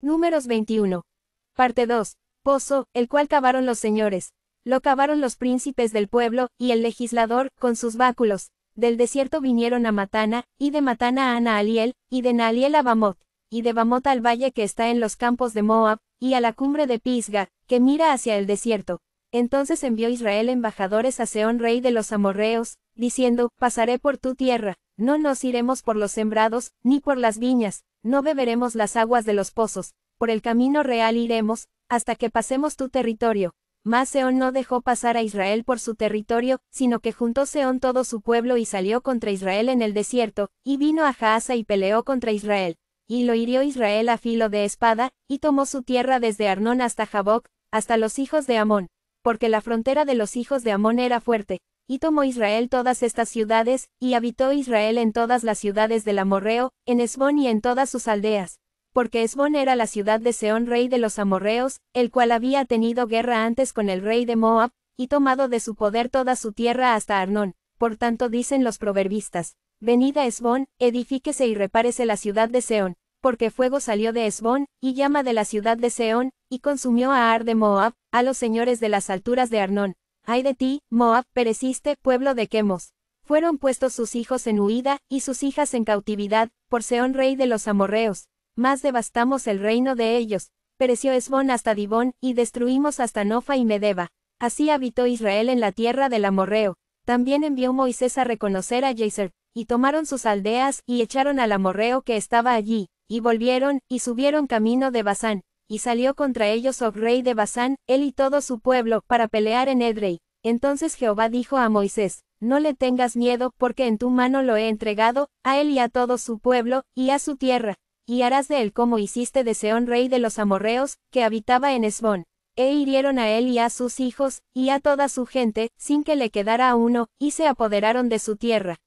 Números 21. Parte 2. Pozo, el cual cavaron los señores. Lo cavaron los príncipes del pueblo, y el legislador, con sus báculos. Del desierto vinieron a Matana, y de Matana a Naaliel, y de Naaliel a Bamot, y de Bamot al valle que está en los campos de Moab, y a la cumbre de Pisga, que mira hacia el desierto. Entonces envió Israel embajadores a Seón rey de los amorreos, diciendo, Pasaré por tu tierra, no nos iremos por los sembrados, ni por las viñas, no beberemos las aguas de los pozos, por el camino real iremos, hasta que pasemos tu territorio. Mas Seón no dejó pasar a Israel por su territorio, sino que juntó Seón todo su pueblo y salió contra Israel en el desierto, y vino a Jaasa y peleó contra Israel. Y lo hirió Israel a filo de espada, y tomó su tierra desde Arnón hasta Jaboc, hasta los hijos de Amón, porque la frontera de los hijos de Amón era fuerte, y tomó Israel todas estas ciudades, y habitó Israel en todas las ciudades del Amorreo, en Esbón y en todas sus aldeas, porque Esbón era la ciudad de Seón rey de los amorreos, el cual había tenido guerra antes con el rey de Moab, y tomado de su poder toda su tierra hasta Arnón. Por tanto dicen los proverbistas, venid a Esbón, edifíquese y repárese la ciudad de Seón, porque fuego salió de Esbón, y llama de la ciudad de Seón, y consumió a Ar de Moab, a los señores de las alturas de Arnón, Ay de ti, Moab, pereciste, pueblo de Quemos. Fueron puestos sus hijos en huida, y sus hijas en cautividad, por Seón rey de los amorreos. Más devastamos el reino de ellos. Pereció Esbón hasta Dibón, y destruimos hasta Nofa y Medeba. Así habitó Israel en la tierra del amorreo. También envió Moisés a reconocer a Jazer, y tomaron sus aldeas, y echaron al amorreo que estaba allí, y volvieron, y subieron camino de Basán, y salió contra ellos Og-rey de Basán, él y todo su pueblo, para pelear en Edrei. Entonces Jehová dijo a Moisés, No le tengas miedo, porque en tu mano lo he entregado, a él y a todo su pueblo, y a su tierra, y harás de él como hiciste de Seón rey de los amorreos, que habitaba en Esbón. E hirieron a él y a sus hijos, y a toda su gente, sin que le quedara uno, y se apoderaron de su tierra.